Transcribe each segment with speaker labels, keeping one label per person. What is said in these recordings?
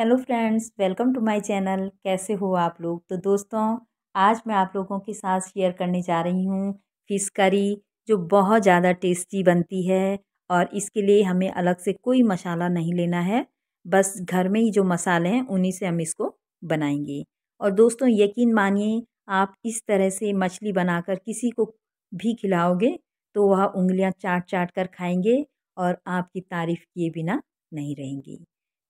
Speaker 1: hello friends welcome to my channel कैसे हो आप लोग तो दोस्तों आज मैं आप लोगों के साथ शेयर करने जा रही हूँ फ़िश करी जो बहुत ज़्यादा टेस्टी बनती है और इसके लिए हमें अलग से कोई मसाला नहीं लेना है बस घर में ही जो मसाले हैं उन्हीं से हम इसको बनाएंगे और दोस्तों यकीन मानिए आप इस तरह से मछली बनाकर किसी को भी खिलाओगे तो वह उंगलियाँ चाट चाट कर खाएंगे और आपकी तारीफ़ किए बिना नहीं रहेंगी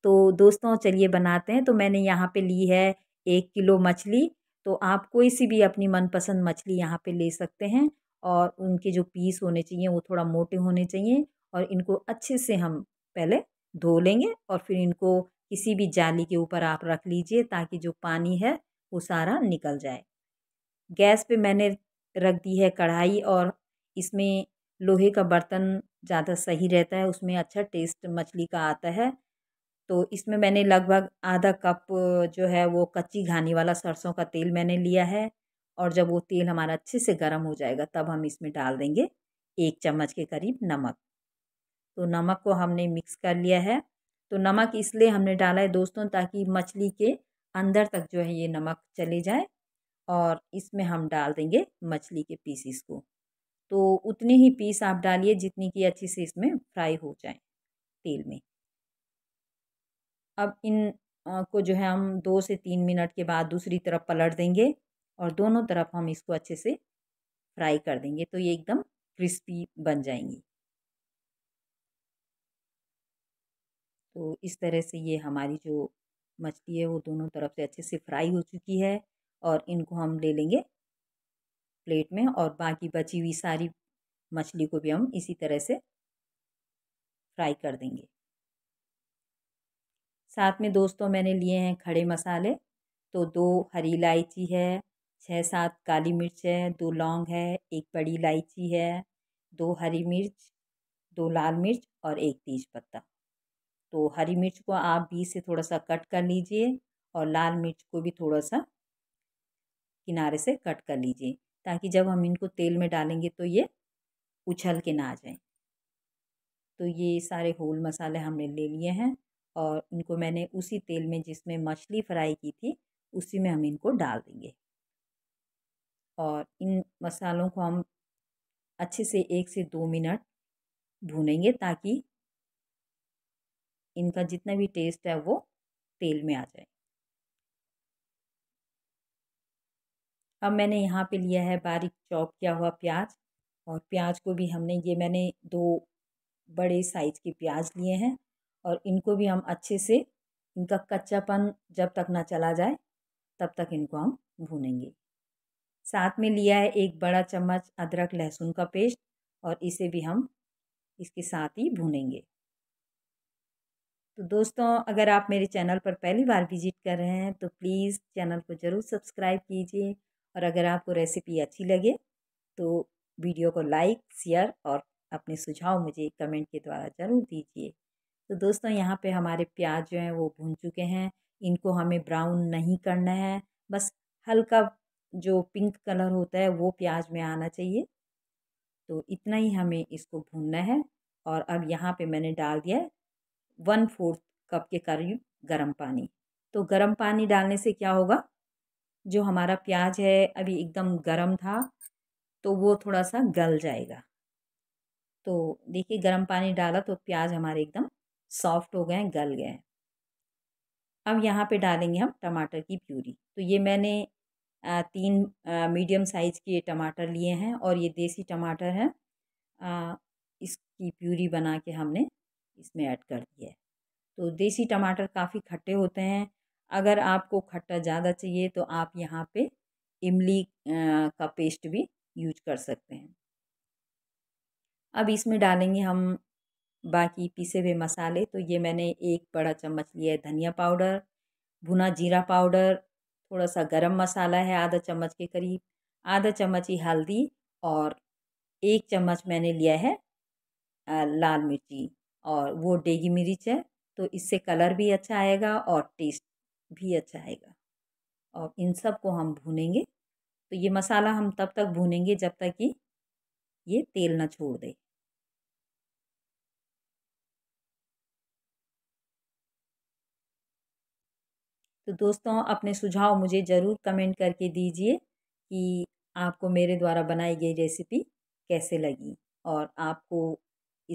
Speaker 1: तो दोस्तों चलिए बनाते हैं तो मैंने यहाँ पे ली है एक किलो मछली तो आप कोई सी भी अपनी मनपसंद मछली यहाँ पे ले सकते हैं और उनके जो पीस होने चाहिए वो थोड़ा मोटे होने चाहिए और इनको अच्छे से हम पहले धो लेंगे और फिर इनको किसी भी जाली के ऊपर आप रख लीजिए ताकि जो पानी है वो सारा निकल जाए गैस पे मैंने रख दी है कढ़ाई और इसमें लोहे का बर्तन ज़्यादा सही रहता है उसमें अच्छा टेस्ट मछली का आता है तो इसमें मैंने लगभग आधा कप जो है वो कच्ची घानी वाला सरसों का तेल मैंने लिया है और जब वो तेल हमारा अच्छे से गर्म हो जाएगा तब हम इसमें डाल देंगे एक चम्मच के करीब नमक तो नमक को हमने मिक्स कर लिया है तो नमक इसलिए हमने डाला है दोस्तों ताकि मछली के अंदर तक जो है ये नमक चले जाए और इसमें हम डाल देंगे मछली के पीसीस को तो उतने ही पीस आप डालिए जितनी कि अच्छे से इसमें फ्राई हो जाए तेल में अब इन को जो है हम दो से तीन मिनट के बाद दूसरी तरफ पलट देंगे और दोनों तरफ हम इसको अच्छे से फ्राई कर देंगे तो ये एकदम क्रिस्पी बन जाएंगी तो इस तरह से ये हमारी जो मछली है वो दोनों तरफ से अच्छे से फ्राई हो चुकी है और इनको हम ले लेंगे प्लेट में और बाकी बची हुई सारी मछली को भी हम इसी तरह से फ्राई कर देंगे साथ में दोस्तों मैंने लिए हैं खड़े मसाले तो दो हरी इलायची है छः सात काली मिर्च है दो लौंग है एक बड़ी इलायची है दो हरी मिर्च दो लाल मिर्च और एक तेज पत्ता तो हरी मिर्च को आप बीच से थोड़ा सा कट कर लीजिए और लाल मिर्च को भी थोड़ा सा किनारे से कट कर लीजिए ताकि जब हम इनको तेल में डालेंगे तो ये उछल के ना आ जाए तो ये सारे होल मसाले हमने ले लिए हैं और इनको मैंने उसी तेल में जिसमें मछली फ्राई की थी उसी में हम इनको डाल देंगे और इन मसालों को हम अच्छे से एक से दो मिनट भूनेंगे ताकि इनका जितना भी टेस्ट है वो तेल में आ जाए अब मैंने यहाँ पे लिया है बारीक चॉप किया हुआ प्याज और प्याज को भी हमने ये मैंने दो बड़े साइज़ के प्याज लिए हैं और इनको भी हम अच्छे से इनका कच्चापन जब तक ना चला जाए तब तक इनको हम भूनेंगे साथ में लिया है एक बड़ा चम्मच अदरक लहसुन का पेस्ट और इसे भी हम इसके साथ ही भूनेंगे तो दोस्तों अगर आप मेरे चैनल पर पहली बार विजिट कर रहे हैं तो प्लीज़ चैनल को ज़रूर सब्सक्राइब कीजिए और अगर आपको रेसिपी अच्छी लगे तो वीडियो को लाइक शेयर और अपने सुझाव मुझे कमेंट के द्वारा ज़रूर दीजिए तो दोस्तों यहाँ पे हमारे प्याज जो हैं वो भून चुके हैं इनको हमें ब्राउन नहीं करना है बस हल्का जो पिंक कलर होता है वो प्याज में आना चाहिए तो इतना ही हमें इसको भूनना है और अब यहाँ पे मैंने डाल दिया है वन फोर्थ कप के करीब गर्म पानी तो गर्म पानी डालने से क्या होगा जो हमारा प्याज है अभी एकदम गर्म था तो वो थोड़ा सा गल जाएगा तो देखिए गर्म पानी डाला तो प्याज हमारे एकदम सॉफ्ट हो गए हैं गल गए हैं अब यहाँ पे डालेंगे हम टमाटर की प्यूरी तो ये मैंने तीन मीडियम साइज़ के टमाटर लिए हैं और ये देसी टमाटर है इसकी प्यूरी बना के हमने इसमें ऐड कर दिया है तो देसी टमाटर काफ़ी खट्टे होते हैं अगर आपको खट्टा ज़्यादा चाहिए तो आप यहाँ पे इमली का पेस्ट भी यूज कर सकते हैं अब इसमें डालेंगे हम बाकी पीसे हुए मसाले तो ये मैंने एक बड़ा चम्मच लिया है धनिया पाउडर भुना जीरा पाउडर थोड़ा सा गरम मसाला है आधा चम्मच के करीब आधा चम्मच ही हल्दी और एक चम्मच मैंने लिया है लाल मिर्ची और वो डेगी मिर्च है तो इससे कलर भी अच्छा आएगा और टेस्ट भी अच्छा आएगा और इन सब को हम भूनेंगे तो ये मसाला हम तब तक भूनेंगे जब तक कि ये तेल ना छोड़ दे तो दोस्तों अपने सुझाव मुझे ज़रूर कमेंट करके दीजिए कि आपको मेरे द्वारा बनाई गई रेसिपी कैसे लगी और आपको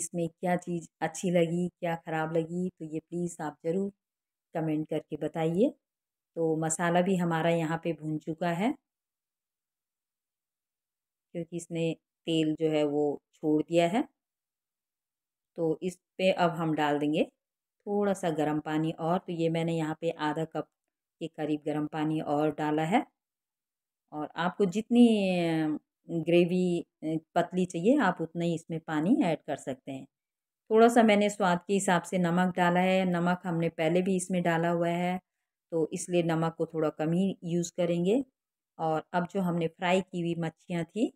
Speaker 1: इसमें क्या चीज़ अच्छी लगी क्या ख़राब लगी तो ये प्लीज़ आप ज़रूर कमेंट करके बताइए तो मसाला भी हमारा यहाँ पे भून चुका है क्योंकि इसने तेल जो है वो छोड़ दिया है तो इस पे अब हम डाल देंगे थोड़ा सा गर्म पानी और तो ये मैंने यहाँ पे आधा कप के करीब गर्म पानी और डाला है और आपको जितनी ग्रेवी पतली चाहिए आप उतना ही इसमें पानी ऐड कर सकते हैं थोड़ा सा मैंने स्वाद के हिसाब से नमक डाला है नमक हमने पहले भी इसमें डाला हुआ है तो इसलिए नमक को थोड़ा कम ही यूज़ करेंगे और अब जो हमने फ्राई की हुई मच्छियाँ थी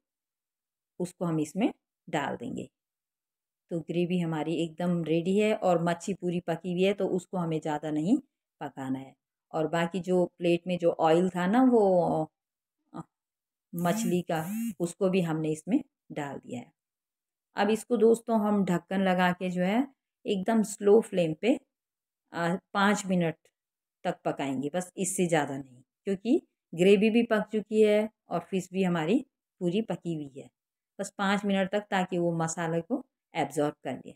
Speaker 1: उसको हम इसमें डाल देंगे तो ग्रेवी हमारी एकदम रेडी है और मच्छी पूरी पकी हुई है तो उसको हमें ज़्यादा नहीं पकाना है और बाकी जो प्लेट में जो ऑयल था ना वो मछली का उसको भी हमने इसमें डाल दिया है अब इसको दोस्तों हम ढक्कन लगा के जो है एकदम स्लो फ्लेम पे पाँच मिनट तक पकाएंगे बस इससे ज़्यादा नहीं क्योंकि ग्रेवी भी पक चुकी है और फिश भी हमारी पूरी पकी हुई है बस पाँच मिनट तक ताकि वो मसाले को एब्जॉर्ब कर ले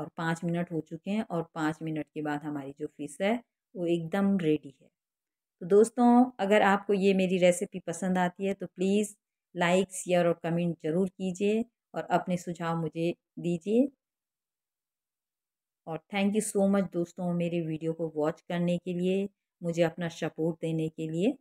Speaker 1: और पाँच मिनट हो चुके हैं और पाँच मिनट के बाद हमारी जो फिश है वो एकदम रेडी है तो दोस्तों अगर आपको ये मेरी रेसिपी पसंद आती है तो प्लीज़ लाइक शेयर और कमेंट ज़रूर कीजिए और अपने सुझाव मुझे दीजिए और थैंक यू सो मच दोस्तों मेरे वीडियो को वॉच करने के लिए मुझे अपना सपोर्ट देने के लिए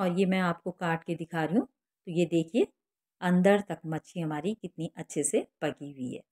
Speaker 1: और ये मैं आपको काट के दिखा रही हूँ तो ये देखिए अंदर तक मच्छी हमारी कितनी अच्छे से पकी हुई है